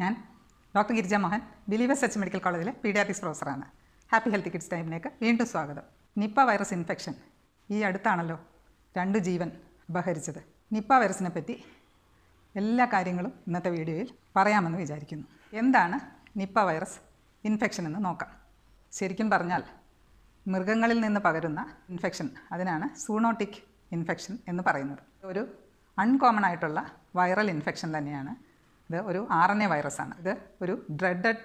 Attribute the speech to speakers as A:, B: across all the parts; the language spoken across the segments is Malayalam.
A: ഞാൻ doctor Girija Mohan Believers H medical കോളേജിലെ പീഡിയാറ്റിക്സ് പ്രൊഫസറാണ് ഹാപ്പി ഹെൽത്ത് കിഡ്സ് ടൈമിലേക്ക് വീണ്ടും സ്വാഗതം നിപ്പ വൈറസ് ഇൻഫെക്ഷൻ ഈ അടുത്താണല്ലോ രണ്ട് ജീവൻ ഉപഹരിച്ചത് നിപ്പ വൈറസിനെ പറ്റി എല്ലാ കാര്യങ്ങളും ഇന്നത്തെ വീഡിയോയിൽ പറയാമെന്ന് വിചാരിക്കുന്നു എന്താണ് നിപ്പ വൈറസ് ഇൻഫെക്ഷൻ എന്ന് നോക്കാം ശരിക്കും പറഞ്ഞാൽ മൃഗങ്ങളിൽ നിന്ന് പകരുന്ന ഇൻഫെക്ഷൻ അതിനാണ് സൂണോട്ടിക് ഇൻഫെക്ഷൻ എന്ന് പറയുന്നത് ഒരു അൺകോമൺ ആയിട്ടുള്ള വൈറൽ ഇൻഫെക്ഷൻ തന്നെയാണ് ഇത് ഒരു ആർ എൻ എ വൈറസാണ് ഇത് ഒരു ഡ്രെഡഡ്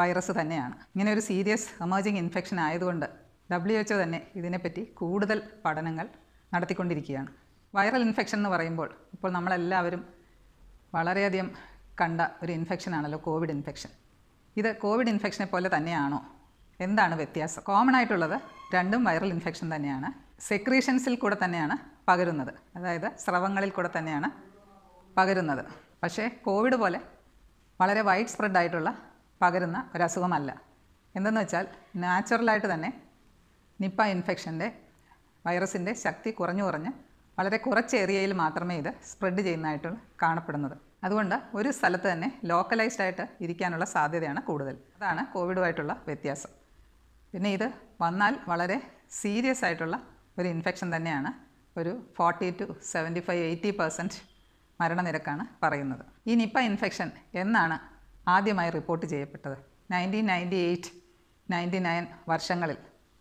A: വൈറസ് തന്നെയാണ് ഇങ്ങനെ ഒരു സീരിയസ് എമേർജിങ് ഇൻഫെക്ഷൻ ആയതുകൊണ്ട് ഡബ്ല്യു എച്ച് തന്നെ ഇതിനെപ്പറ്റി കൂടുതൽ പഠനങ്ങൾ നടത്തിക്കൊണ്ടിരിക്കുകയാണ് വൈറൽ ഇൻഫെക്ഷൻ എന്ന് പറയുമ്പോൾ ഇപ്പോൾ നമ്മളെല്ലാവരും വളരെയധികം കണ്ട ഒരു ആണല്ലോ കോവിഡ് ഇൻഫെക്ഷൻ ഇത് കോവിഡ് ഇൻഫെക്ഷനെ പോലെ തന്നെയാണോ എന്താണ് വ്യത്യാസം കോമൺ ആയിട്ടുള്ളത് രണ്ടും വൈറൽ ഇൻഫെക്ഷൻ തന്നെയാണ് സെക്രീഷൻസിൽ കൂടെ തന്നെയാണ് പകരുന്നത് അതായത് സ്രവങ്ങളിൽ കൂടെ തന്നെയാണ് പകരുന്നത് പക്ഷേ കോവിഡ് പോലെ വളരെ വൈഡ് സ്പ്രെഡ് ആയിട്ടുള്ള പകരുന്ന ഒരസുഖമല്ല എന്തെന്ന് വെച്ചാൽ നാച്ചുറലായിട്ട് തന്നെ നിപ്പ ഇൻഫെക്ഷൻ്റെ വൈറസിൻ്റെ ശക്തി കുറഞ്ഞു കുറഞ്ഞ് വളരെ കുറച്ച് ഏരിയയിൽ മാത്രമേ ഇത് സ്പ്രെഡ് ചെയ്യുന്നതായിട്ട് കാണപ്പെടുന്നത് അതുകൊണ്ട് ഒരു സ്ഥലത്ത് തന്നെ ലോക്കലൈസ്ഡ് ആയിട്ട് ഇരിക്കാനുള്ള സാധ്യതയാണ് കൂടുതൽ അതാണ് കോവിഡുമായിട്ടുള്ള വ്യത്യാസം പിന്നെ ഇത് വന്നാൽ വളരെ സീരിയസ് ആയിട്ടുള്ള ഒരു ഇൻഫെക്ഷൻ തന്നെയാണ് ഒരു forty to seventy five eighty percent മരണനിരക്കാണ് പറയുന്നത് ഈ നിപ്പ ഇൻഫെക്ഷൻ എന്നാണ് ആദ്യമായി റിപ്പോർട്ട് ചെയ്യപ്പെട്ടത് nineteen ninety eight ninety nine വർഷങ്ങളിൽ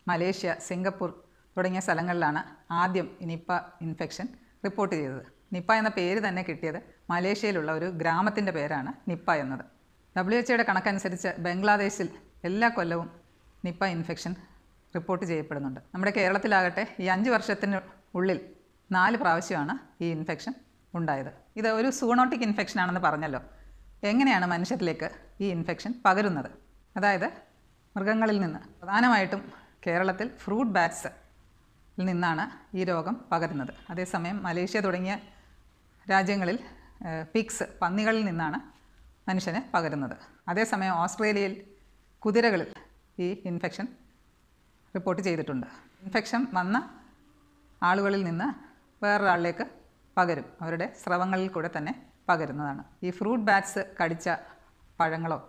A: മലേഷ്യ സിംഗപ്പൂർ തുടങ്ങിയ സ്ഥലങ്ങളിലാണ് ആദ്യം നിപ്പ ഇൻഫെക്ഷൻ റിപ്പോർട്ട് ചെയ്തത് നിപ്പ എന്ന പേര് തന്നെ കിട്ടിയത് മലേഷ്യയിലുള്ള ഒരു ഗ്രാമത്തിൻ്റെ പേരാണ് നിപ്പ എന്നത് ഡബ്ല്യു ഒയുടെ കണക്കനുസരിച്ച് ബംഗ്ലാദേശിൽ എല്ലാ കൊല്ലവും നിപ്പ ഇൻഫെക്ഷൻ റിപ്പോർട്ട് ചെയ്യപ്പെടുന്നുണ്ട് നമ്മുടെ കേരളത്തിലാകട്ടെ ഈ അഞ്ച് വർഷത്തിന് ഉള്ളിൽ നാല് പ്രാവശ്യമാണ് ഈ ഇൻഫെക്ഷൻ ഉണ്ടായത് ഇത് ഒരു സൂണോട്ടിക് ഇൻഫെക്ഷൻ ആണെന്ന് പറഞ്ഞല്ലോ എങ്ങനെയാണ് മനുഷ്യരിലേക്ക് ഈ ഇൻഫെക്ഷൻ പകരുന്നത് അതായത് മൃഗങ്ങളിൽ നിന്ന് പ്രധാനമായിട്ടും കേരളത്തിൽ ഫ്രൂട്ട് ബാറ്റ്സ് നിന്നാണ് ഈ രോഗം പകരുന്നത് അതേസമയം മലേഷ്യ തുടങ്ങിയ രാജ്യങ്ങളിൽ പിക്സ് പന്നികളിൽ നിന്നാണ് മനുഷ്യന് പകരുന്നത് അതേസമയം ഓസ്ട്രേലിയയിൽ കുതിരകളിൽ ഈ ഇൻഫെക്ഷൻ റിപ്പോർട്ട് ചെയ്തിട്ടുണ്ട് ഇൻഫെക്ഷൻ വന്ന ആളുകളിൽ നിന്ന് വേറൊരാളിലേക്ക് പകരും അവരുടെ സ്രവങ്ങളിൽ കൂടെ തന്നെ പകരുന്നതാണ് ഈ ഫ്രൂട്ട് ബാറ്റ്സ് കടിച്ച പഴങ്ങളോ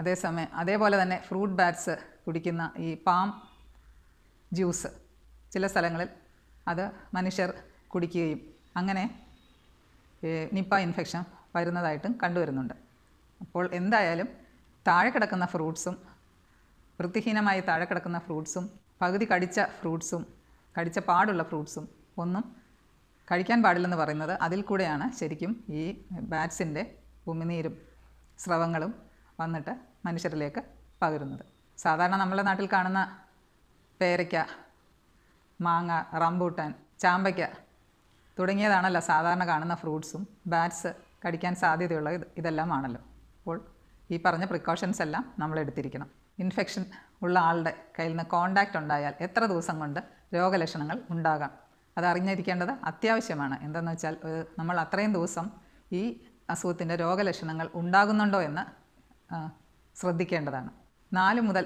A: അതേസമയം അതേപോലെ തന്നെ ഫ്രൂട്ട് ബാറ്റ്സ് കുടിക്കുന്ന ഈ പാം ജ്യൂസ് ചില സ്ഥലങ്ങളിൽ അത് മനുഷ്യർ കുടിക്കുകയും അങ്ങനെ നിപ്പ ഇൻഫെക്ഷൻ വരുന്നതായിട്ടും കണ്ടുവരുന്നുണ്ട് അപ്പോൾ എന്തായാലും താഴെ കിടക്കുന്ന ഫ്രൂട്ട്സും വൃത്തിഹീനമായി താഴെ കിടക്കുന്ന ഫ്രൂട്ട്സും പകുതി കടിച്ച ഫ്രൂട്ട്സും കടിച്ച പാടുള്ള ഫ്രൂട്ട്സും ഒന്നും കഴിക്കാൻ പാടില്ലെന്ന് പറയുന്നത് അതിൽ കൂടെയാണ് ശരിക്കും ഈ ബാറ്റ്സിൻ്റെ ഉമിനീരും സ്രവങ്ങളും വന്നിട്ട് മനുഷ്യരിലേക്ക് പകരുന്നത് സാധാരണ നമ്മുടെ നാട്ടിൽ കാണുന്ന പേരയ്ക്ക മാങ്ങ റംബൂട്ടാൻ ചാമ്പയ്ക്ക തുടങ്ങിയതാണല്ലോ സാധാരണ കാണുന്ന ഫ്രൂട്ട്സും ബാറ്റ്സ് കടിക്കാൻ സാധ്യതയുള്ള ഇതെല്ലാം ആണല്ലോ അപ്പോൾ ഈ പറഞ്ഞ പ്രിക്കോഷൻസ് എല്ലാം നമ്മൾ എടുത്തിരിക്കണം ഇൻഫെക്ഷൻ ഉള്ള ആളുടെ കയ്യിൽ നിന്ന് കോണ്ടാക്റ്റ് ഉണ്ടായാൽ എത്ര ദിവസം കൊണ്ട് രോഗലക്ഷണങ്ങൾ ഉണ്ടാകാം അത് അറിഞ്ഞിരിക്കേണ്ടത് അത്യാവശ്യമാണ് എന്തെന്ന് വെച്ചാൽ നമ്മൾ അത്രയും ദിവസം ഈ അസുഖത്തിൻ്റെ രോഗലക്ഷണങ്ങൾ ഉണ്ടാകുന്നുണ്ടോ എന്ന് ശ്രദ്ധിക്കേണ്ടതാണ് നാല് മുതൽ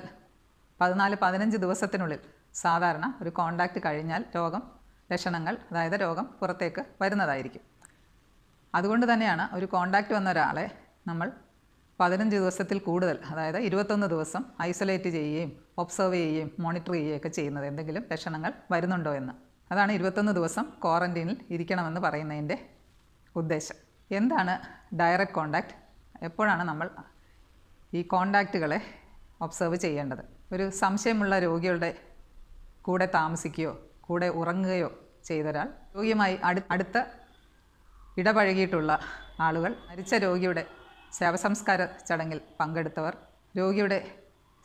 A: പതിനാല് പതിനഞ്ച് ദിവസത്തിനുള്ളിൽ സാധാരണ ഒരു കോണ്ടാക്റ്റ് കഴിഞ്ഞാൽ രോഗം ലക്ഷണങ്ങൾ അതായത് രോഗം പുറത്തേക്ക് വരുന്നതായിരിക്കും അതുകൊണ്ട് തന്നെയാണ് ഒരു കോണ്ടാക്റ്റ് വന്ന ഒരാളെ നമ്മൾ പതിനഞ്ച് ദിവസത്തിൽ കൂടുതൽ അതായത് ഇരുപത്തൊന്ന് ദിവസം ഐസൊലേറ്റ് ചെയ്യുകയും ഒബ്സർവ് ചെയ്യുകയും മോണിറ്റർ ചെയ്യുകയൊക്കെ ചെയ്യുന്നത് എന്തെങ്കിലും ലക്ഷണങ്ങൾ വരുന്നുണ്ടോ എന്ന് അതാണ് ഇരുപത്തൊന്ന് ദിവസം ക്വാറൻറ്റീനിൽ ഇരിക്കണമെന്ന് പറയുന്നതിൻ്റെ ഉദ്ദേശം എന്താണ് ഡയറക്റ്റ് കോണ്ടാക്റ്റ് എപ്പോഴാണ് നമ്മൾ ഈ കോണ്ടാക്റ്റുകളെ ഒബ്സർവ് ചെയ്യേണ്ടത് ഒരു സംശയമുള്ള രോഗികളുടെ കൂടെ താമസിക്കുകയോ കൂടെ ഉറങ്ങുകയോ ചെയ്തൊരാൾ രോഗിയുമായി അടു അടുത്ത ഇടപഴകിയിട്ടുള്ള ആളുകൾ മരിച്ച രോഗിയുടെ ശവസംസ്കാര ചടങ്ങിൽ പങ്കെടുത്തവർ രോഗിയുടെ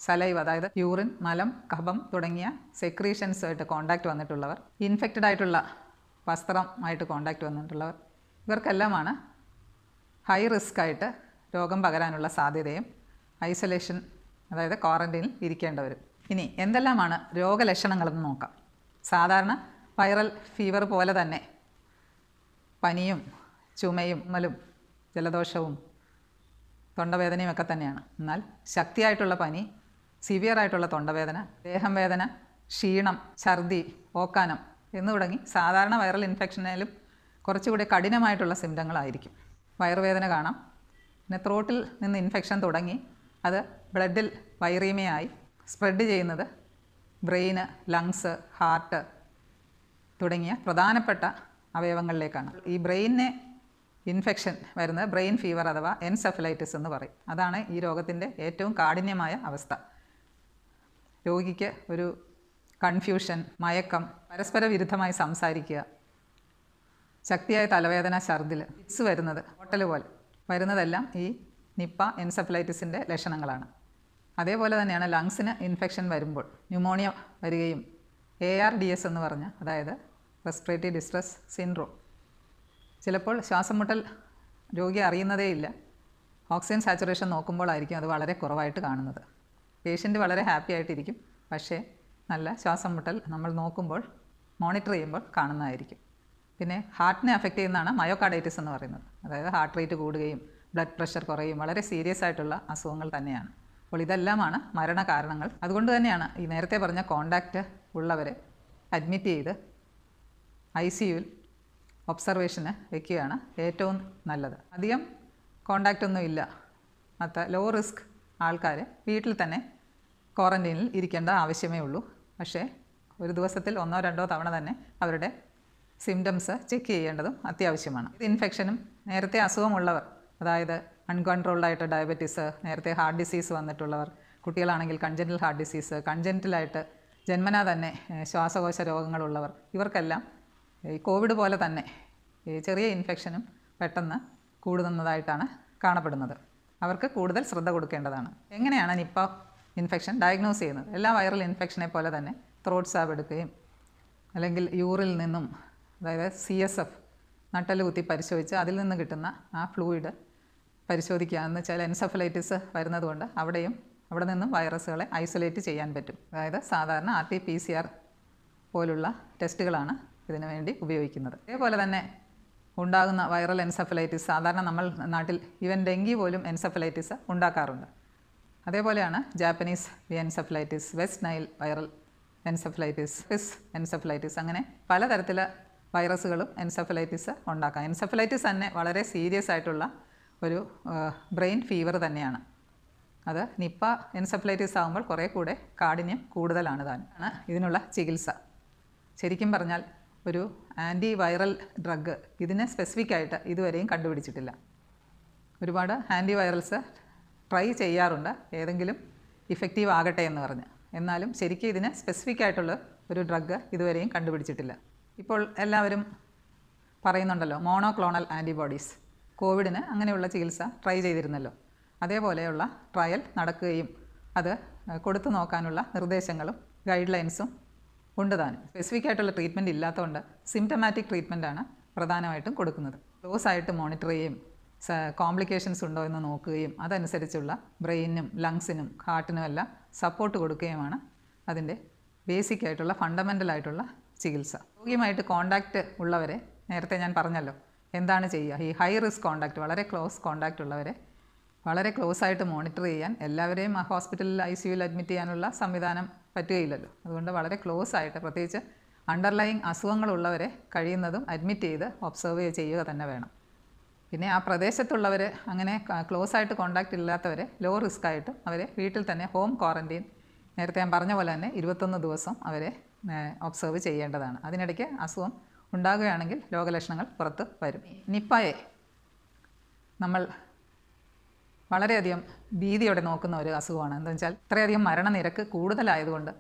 A: സലൈവ് അതായത് യൂറിൻ മലം കഫം തുടങ്ങിയ സെക്രീഷൻസുമായിട്ട് കോണ്ടാക്ട് വന്നിട്ടുള്ളവർ ഇൻഫെക്റ്റഡ് ആയിട്ടുള്ള വസ്ത്രമായിട്ട് കോണ്ടാക്ട് വന്നിട്ടുള്ളവർ ഇവർക്കെല്ലാമാണ് ഹൈ റിസ്ക് ആയിട്ട് രോഗം പകരാനുള്ള സാധ്യതയും ഐസൊലേഷൻ അതായത് ക്വാറൻറ്റീനിൽ ഇരിക്കേണ്ടവരും ഇനി എന്തെല്ലാമാണ് രോഗലക്ഷണങ്ങളെന്ന് നോക്കാം സാധാരണ വൈറൽ ഫീവർ പോലെ തന്നെ പനിയും ചുമയും മലും ജലദോഷവും തൊണ്ടവേദനയും ഒക്കെ തന്നെയാണ് എന്നാൽ ശക്തിയായിട്ടുള്ള പനി സിവിയർ ആയിട്ടുള്ള തൊണ്ടവേദന ദേഹം വേദന ക്ഷീണം ഛർദി ഓക്കാനം എന്നു തുടങ്ങി സാധാരണ വൈറൽ ഇൻഫെക്ഷനായാലും കുറച്ചുകൂടി കഠിനമായിട്ടുള്ള സിംറ്റങ്ങളായിരിക്കും വയറുവേദന കാണാം പിന്നെ ത്രോട്ടിൽ നിന്ന് ഇൻഫെക്ഷൻ തുടങ്ങി അത് ബ്ലഡിൽ വൈറീമയായി സ്പ്രെഡ് ചെയ്യുന്നത് ബ്രെയിന് ലങ്സ് ഹാർട്ട് തുടങ്ങിയ പ്രധാനപ്പെട്ട അവയവങ്ങളിലേക്കാണ് ഈ ബ്രെയിനിനെ ഇൻഫെക്ഷൻ വരുന്നത് ബ്രെയിൻ ഫീവർ അഥവാ എൻസെഫലൈറ്റിസ് എന്ന് പറയും അതാണ് ഈ രോഗത്തിൻ്റെ ഏറ്റവും കാഠിന്യമായ അവസ്ഥ രോഗിക്ക് ഒരു കൺഫ്യൂഷൻ മയക്കം പരസ്പര വിരുദ്ധമായി സംസാരിക്കുക ശക്തിയായ തലവേദന ഛർദിൽ ഇറ്റ്സ് വരുന്നത് ഹോട്ടൽ പോലെ വരുന്നതെല്ലാം ഈ നിപ്പ എൻസഫലൈറ്റിസിൻ്റെ ലക്ഷണങ്ങളാണ് അതേപോലെ തന്നെയാണ് ലങ്സിന് ഇൻഫെക്ഷൻ വരുമ്പോൾ ന്യൂമോണിയ വരികയും എ ആർ ഡി എസ് എന്ന് പറഞ്ഞ അതായത് റെസ്പിറേറ്ററി ഡിസ്ട്രസ് സിൻഡ്രോം ചിലപ്പോൾ ശ്വാസം മുട്ടൽ രോഗി അറിയുന്നതേയില്ല ഓക്സിജൻ സാച്ചുറേഷൻ നോക്കുമ്പോഴായിരിക്കും അത് വളരെ കുറവായിട്ട് കാണുന്നത് പേഷ്യൻറ്റ് വളരെ ഹാപ്പി ആയിട്ടിരിക്കും പക്ഷേ നല്ല ശ്വാസം മുട്ടൽ നമ്മൾ നോക്കുമ്പോൾ മോണിറ്റർ ചെയ്യുമ്പോൾ കാണുന്നതായിരിക്കും പിന്നെ ഹാർട്ടിനെ അഫക്റ്റ് ചെയ്യുന്നതാണ് മയോകാർഡൈറ്റിസ് എന്ന് പറയുന്നത് അതായത് ഹാർട്ട് റേറ്റ് കൂടുകയും ബ്ലഡ് പ്രഷർ കുറയും വളരെ സീരിയസ് ആയിട്ടുള്ള അസുഖങ്ങൾ തന്നെയാണ് അപ്പോൾ ഇതെല്ലാമാണ് മരണ കാരണങ്ങൾ അതുകൊണ്ട് തന്നെയാണ് ഈ നേരത്തെ പറഞ്ഞ കോണ്ടാക്റ്റ് ഉള്ളവരെ അഡ്മിറ്റ് ചെയ്ത് ഐ സിയുവിൽ ഒബ്സർവേഷന് വെക്കുകയാണ് ഏറ്റവും നല്ലത് അധികം കോണ്ടാക്റ്റ് ഒന്നും ഇല്ല അത്ര ലോ റിസ്ക് ആൾക്കാർ വീട്ടിൽ തന്നെ ക്വാറൻറ്റീനിൽ ഇരിക്കേണ്ട ആവശ്യമേ ഉള്ളൂ പക്ഷേ ഒരു ദിവസത്തിൽ ഒന്നോ രണ്ടോ തവണ തന്നെ അവരുടെ സിംറ്റംസ് ചെക്ക് ചെയ്യേണ്ടതും അത്യാവശ്യമാണ് ഇത് ഇൻഫെക്ഷനും നേരത്തെ അസുഖമുള്ളവർ അതായത് അൺകൺട്രോൾഡായിട്ട് ഡയബറ്റീസ് നേരത്തെ ഹാർട്ട് ഡിസീസ് വന്നിട്ടുള്ളവർ കുട്ടികളാണെങ്കിൽ കൺജൻറ്റൽ ഹാർട്ട് ഡിസീസ് കൺജൻറ്റലായിട്ട് ജന്മനാ തന്നെ ശ്വാസകോശ രോഗങ്ങളുള്ളവർ ഇവർക്കെല്ലാം ഈ കോവിഡ് പോലെ തന്നെ ചെറിയ ഇൻഫെക്ഷനും പെട്ടെന്ന് കൂടുന്നതായിട്ടാണ് കാണപ്പെടുന്നത് അവർക്ക് കൂടുതൽ ശ്രദ്ധ കൊടുക്കേണ്ടതാണ് എങ്ങനെയാണ് നിപ്പ ഇൻഫെക്ഷൻ ഡയഗ്നോസ് ചെയ്യുന്നത് എല്ലാ വൈറൽ ഇൻഫെക്ഷനെ പോലെ തന്നെ ത്രോട്ട് സാബ് എടുക്കുകയും അല്ലെങ്കിൽ യൂറിൽ നിന്നും അതായത് സി എസ് എഫ് നട്ടൽ കുത്തി പരിശോധിച്ച് അതിൽ നിന്ന് കിട്ടുന്ന ആ ഫ്ലൂയിഡ് പരിശോധിക്കുക എന്ന് വെച്ചാൽ എൻസഫലൈറ്റിസ് വരുന്നതുകൊണ്ട് അവിടെയും അവിടെ നിന്നും വൈറസുകളെ ഐസൊലേറ്റ് ചെയ്യാൻ പറ്റും അതായത് സാധാരണ R T P C R പോലുള്ള ടെസ്റ്റുകളാണ് ഇതിനു വേണ്ടി ഉപയോഗിക്കുന്നത് അതേപോലെ തന്നെ ഉണ്ടാകുന്ന വൈറൽ എൻസഫലൈറ്റിസ് സാധാരണ നമ്മൾ നാട്ടിൽ ഇവൻ ഡെങ്കി പോലും എൻസഫലൈറ്റിസ് ഉണ്ടാക്കാറുണ്ട് അതേപോലെയാണ് Japanese encephalitis West Nile viral encephalitis ഫിസ് എൻസഫലൈറ്റിസ് അങ്ങനെ പലതരത്തിൽ വൈറസുകളും എൻസഫലൈറ്റിസ് ഉണ്ടാക്കാം എൻസഫലൈറ്റിസ് തന്നെ വളരെ സീരിയസ് ആയിട്ടുള്ള ഒരു ബ്രെയിൻ ഫീവർ തന്നെയാണ് അത് നിപ്പ എൻസഫലൈറ്റിസ് ആകുമ്പോൾ കുറേ കൂടെ കാഠിന്യം കൂടുതലാണ് താൻ ഇതിനുള്ള ചികിത്സ ശരിക്കും പറഞ്ഞാൽ ഒരു ആൻറ്റി വൈറൽ ഡ്രഗ് ഇതിനെ സ്പെസിഫിക് ആയിട്ട് ഇതുവരെയും കണ്ടുപിടിച്ചിട്ടില്ല ഒരുപാട് ആൻറ്റി വൈറൽസ് ട്രൈ ചെയ്യാറുണ്ട് ഏതെങ്കിലും ഇഫക്റ്റീവ് ആകട്ടെ എന്ന് പറഞ്ഞ് എന്നാലും ശരിക്കും ഇതിന് സ്പെസിഫിക് ആയിട്ടുള്ള ഒരു ഡ്രഗ് ഇതുവരെയും കണ്ടുപിടിച്ചിട്ടില്ല ഇപ്പോൾ എല്ലാവരും പറയുന്നുണ്ടല്ലോ മോണോക്ലോണൽ ആൻറ്റിബോഡീസ് കോവിഡിന് അങ്ങനെയുള്ള ചികിത്സ ട്രൈ ചെയ്തിരുന്നല്ലോ അതേപോലെയുള്ള ട്രയൽ നടക്കുകയും അത് കൊടുത്തു നോക്കാനുള്ള നിർദ്ദേശങ്ങളും ഗൈഡ് ഉണ്ട് താനും സ്പെസിഫിക് ആയിട്ടുള്ള ട്രീറ്റ്മെൻറ്റ് ഇല്ലാത്തതുകൊണ്ട് സിംറ്റമാറ്റിക് ട്രീറ്റ്മെൻറ്റാണ് പ്രധാനമായിട്ടും കൊടുക്കുന്നത് ക്ലോസ് ആയിട്ട് മോണിറ്റർ ചെയ്യും കോംപ്ലിക്കേഷൻസ് ഉണ്ടോ എന്ന് നോക്കുകയും അതനുസരിച്ചുള്ള ബ്രെയിനും ലങ്സിനും ഹാർട്ടിനും എല്ലാം സപ്പോർട്ട് കൊടുക്കുകയുമാണ് അതിൻ്റെ ബേസിക് ആയിട്ടുള്ള ഫണ്ടമെൻ്റൽ ആയിട്ടുള്ള ചികിത്സ രോഗിയുമായിട്ട് കോണ്ടാക്റ്റ് ഉള്ളവരെ നേരത്തെ ഞാൻ പറഞ്ഞല്ലോ എന്താണ് ചെയ്യുക ഈ ഹൈ റിസ്ക് കോണ്ടാക്റ്റ് വളരെ ക്ലോസ് കോണ്ടാക്റ്റ് ഉള്ളവരെ വളരെ ക്ലോസ് ആയിട്ട് മോണിറ്റർ ചെയ്യാൻ എല്ലാവരെയും ആ ഹോസ്പിറ്റലിൽ ഐ സിയുയിൽ അഡ്മിറ്റ് ചെയ്യാനുള്ള സംവിധാനം പറ്റുകയില്ലല്ലോ അതുകൊണ്ട് വളരെ ക്ലോസ് ആയിട്ട് പ്രത്യേകിച്ച് അണ്ടർലൈങ് അസുഖങ്ങളുള്ളവരെ കഴിയുന്നതും അഡ്മിറ്റ് ചെയ്ത് ഒബ്സർവ് ചെയ്യുക തന്നെ വേണം പിന്നെ ആ പ്രദേശത്തുള്ളവർ അങ്ങനെ ക്ലോസ് ആയിട്ട് കോണ്ടാക്റ്റ് ഇല്ലാത്തവരെ ലോ റിസ്ക് ആയിട്ട് അവരെ വീട്ടിൽ തന്നെ ഹോം ക്വാറൻറ്റീൻ നേരത്തെ ഞാൻ പറഞ്ഞ പോലെ തന്നെ ഇരുപത്തൊന്ന് ദിവസം അവരെ ഒബ്സർവ് ചെയ്യേണ്ടതാണ് അതിനിടയ്ക്ക് അസുഖം ഉണ്ടാകുകയാണെങ്കിൽ രോഗലക്ഷണങ്ങൾ പുറത്ത് വരും നിപ്പയെ നമ്മൾ വളരെയധികം ഭീതിയോടെ നോക്കുന്ന ഒരു അസുഖമാണ് എന്താ വെച്ചാൽ ഇത്രയധികം മരണനിരക്ക് കൂടുതലായതുകൊണ്ട്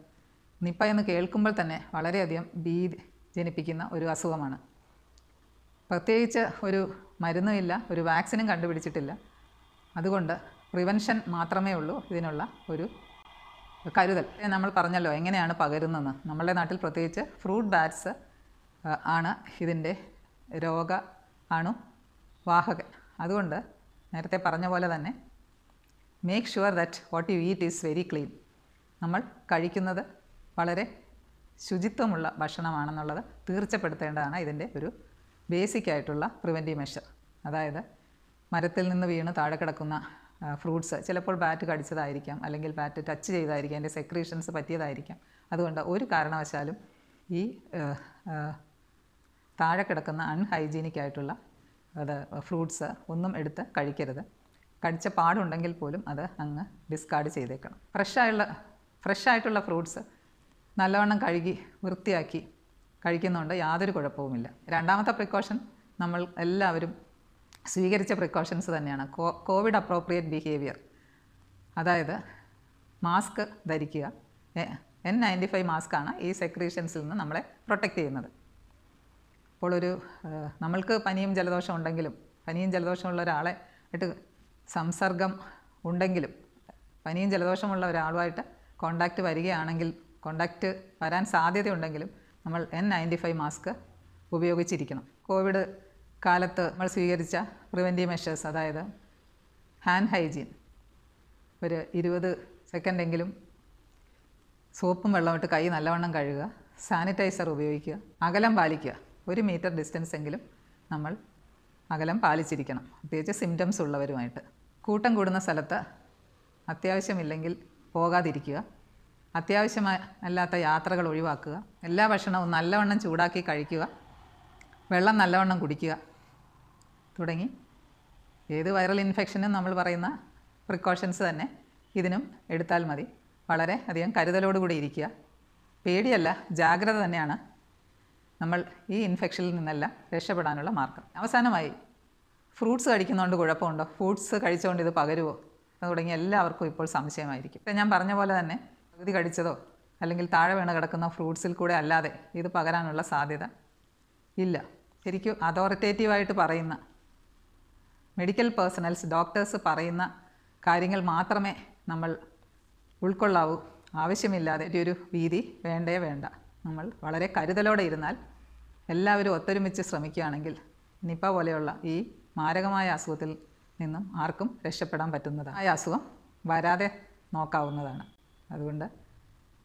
A: നിപ്പ എന്ന് കേൾക്കുമ്പോൾ തന്നെ വളരെയധികം ഭീതി ജനിപ്പിക്കുന്ന ഒരു അസുഖമാണ് പ്രത്യേകിച്ച് ഒരു മരുന്നുമില്ല ഒരു വാക്സിനും കണ്ടുപിടിച്ചിട്ടില്ല അതുകൊണ്ട് പ്രിവെൻഷൻ മാത്രമേ ഉള്ളൂ ഇതിനുള്ള ഒരു കരുതൽ നമ്മൾ പറഞ്ഞല്ലോ എങ്ങനെയാണ് പകരുന്നതെന്ന് നമ്മളുടെ നാട്ടിൽ പ്രത്യേകിച്ച് ഫ്രൂട്ട് ബാറ്റ്സ് ആണ് ഇതിൻ്റെ രോഗ അണു വാഹകൻ അതുകൊണ്ട് നേരത്തെ പറഞ്ഞ പോലെ തന്നെ make sure that what you eat is very clean നമ്മൾ കഴിക്കുന്നത് വളരെ ശുചിത്വമുള്ള ഭക്ഷണമാണെന്നുള്ളത് തീർച്ചപ്പെടുത്തേണ്ടതാണ് ഇതിൻ്റെ ഒരു ബേസിക് ആയിട്ടുള്ള പ്രിവെൻറ്റീവ് മെഷർ അതായത് മരത്തിൽ നിന്ന് വീണ് താഴെ കിടക്കുന്ന ഫ്രൂട്ട്സ് ചിലപ്പോൾ ബാറ്റ് കടിച്ചതായിരിക്കാം അല്ലെങ്കിൽ ബാറ്റ് ടച്ച് ചെയ്തായിരിക്കാം അതിൻ്റെ സെക്രീഷൻസ് പറ്റിയതായിരിക്കാം അതുകൊണ്ട് ഒരു കാരണവശാലും ഈ താഴെ കിടക്കുന്ന അൺഹൈജീനിക് ആയിട്ടുള്ള അത് ഫ്രൂട്ട്സ് ഒന്നും എടുത്ത് കഴിക്കരുത് കടിച്ച പാടുണ്ടെങ്കിൽ പോലും അത് അങ്ങ് ഡിസ്കാർഡ് ചെയ്തേക്കണം ഫ്രഷായുള്ള ഫ്രഷായിട്ടുള്ള ഫ്രൂട്ട്സ് നല്ലവണ്ണം കഴുകി വൃത്തിയാക്കി കഴിക്കുന്നതുകൊണ്ട് യാതൊരു കുഴപ്പവുമില്ല രണ്ടാമത്തെ പ്രിക്കോഷൻ നമ്മൾ എല്ലാവരും സ്വീകരിച്ച പ്രിക്കോഷൻസ് തന്നെയാണ് കോവിഡ് അപ്രോപ്രിയേറ്റ് ബിഹേവിയർ അതായത് മാസ്ക് ധരിക്കുക എൻ നയൻറ്റി ഫൈവ് മാസ്കാണ് ഈ സെക്രീഷൻസിൽ നിന്ന് നമ്മളെ പ്രൊട്ടക്റ്റ് ചെയ്യുന്നത് ഇപ്പോൾ ഒരു നമ്മൾക്ക് പനിയും ജലദോഷം ഉണ്ടെങ്കിലും പനിയും ജലദോഷമുള്ള ഒരാളെ ആയിട്ട് സംസർഗം ഉണ്ടെങ്കിലും പനിയും ജലദോഷമുള്ള ഒരാളുമായിട്ട് കോണ്ടാക്റ്റ് വരികയാണെങ്കിൽ കോണ്ടാക്റ്റ് വരാൻ സാധ്യതയുണ്ടെങ്കിലും നമ്മൾ എൻ നയൻറ്റി ഫൈവ് മാസ്ക് ഉപയോഗിച്ചിരിക്കണം കോവിഡ് കാലത്ത് നമ്മൾ സ്വീകരിച്ച പ്രിവെൻറ്റീവ് മെഷേഴ്സ് അതായത് ഹാൻഡ് ഹൈജീൻ ഒരു ഇരുപത് സെക്കൻഡെങ്കിലും സോപ്പും വെള്ളമിട്ട് കൈ നല്ലവണ്ണം കഴുകുക സാനിറ്റൈസർ ഉപയോഗിക്കുക അകലം പാലിക്കുക ഒരു മീറ്റർ ഡിസ്റ്റൻസ് എങ്കിലും നമ്മൾ അകലം പാലിച്ചിരിക്കണം പ്രത്യേകിച്ച് സിംറ്റംസ് ഉള്ളവരുമായിട്ട് കൂട്ടം കൂടുന്ന സ്ഥലത്ത് അത്യാവശ്യമില്ലെങ്കിൽ പോകാതിരിക്കുക അത്യാവശ്യമായ അല്ലാത്ത യാത്രകൾ ഒഴിവാക്കുക എല്ലാ ഭക്ഷണവും നല്ലവണ്ണം ചൂടാക്കി കഴിക്കുക വെള്ളം നല്ലവണ്ണം കുടിക്കുക തുടങ്ങി ഏത് വൈറൽ ഇൻഫെക്ഷനും നമ്മൾ പറയുന്ന പ്രിക്കോഷൻസ് തന്നെ ഇതിനും എടുത്താൽ മതി വളരെ അധികം കരുതലോടുകൂടി ഇരിക്കുക പേടിയല്ല ജാഗ്രത തന്നെയാണ് നമ്മൾ ഈ ഇൻഫെക്ഷനിൽ നിന്നെല്ലാം രക്ഷപ്പെടാനുള്ള മാർഗം അവസാനമായി ഫ്രൂട്ട്സ് കഴിക്കുന്നതുകൊണ്ട് കുഴപ്പമുണ്ടോ ഫ്രൂട്ട്സ് കഴിച്ചുകൊണ്ട് ഇത് പകരുമോ എന്ന് തുടങ്ങി എല്ലാവർക്കും ഇപ്പോൾ സംശയമായിരിക്കും ഞാൻ പറഞ്ഞ പോലെ തന്നെ പകുതി കഴിച്ചതോ അല്ലെങ്കിൽ താഴെ വീണ് കിടക്കുന്ന ഫ്രൂട്ട്സിൽ കൂടെ അല്ലാതെ ഇത് പകരാനുള്ള സാധ്യത ഇല്ല ശരിക്കും അതോറിറ്റേറ്റീവായിട്ട് പറയുന്ന മെഡിക്കൽ പേഴ്സണൽസ് ഡോക്ടേഴ്സ് പറയുന്ന കാര്യങ്ങൾ മാത്രമേ നമ്മൾ ഉൾക്കൊള്ളാവൂ ആവശ്യമില്ലാതെ ഒരു രീതി വേണ്ടേ വേണ്ട നമ്മൾ വളരെ കരുതലോടെ ഇരുന്നാൽ എല്ലാവരും ഒത്തൊരുമിച്ച് ശ്രമിക്കുകയാണെങ്കിൽ നിപ പോലെയുള്ള ഈ മാരകമായ അസുഖത്തിൽ നിന്നും ആർക്കും രക്ഷപ്പെടാൻ പറ്റുന്നതാണ് ആ അസുഖം വരാതെ നോക്കാവുന്നതാണ് അതുകൊണ്ട്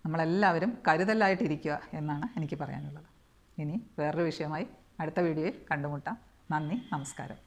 A: നമ്മളെല്ലാവരും കരുതലായിട്ടിരിക്കുക എന്നാണ് എനിക്ക് പറയാനുള്ളത് ഇനി വേറൊരു വിഷയമായി അടുത്ത വീഡിയോയിൽ കണ്ടുമുട്ടാം നന്ദി നമസ്കാരം